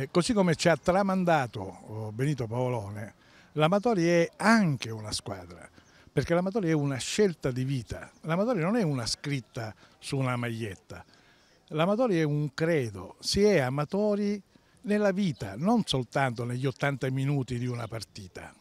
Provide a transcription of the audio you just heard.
Eh, così come ci ha tramandato oh, Benito Paolone, l'Amatori è anche una squadra, perché l'Amatori è una scelta di vita, l'Amatori non è una scritta su una maglietta, l'Amatori è un credo, si è amatori nella vita, non soltanto negli 80 minuti di una partita.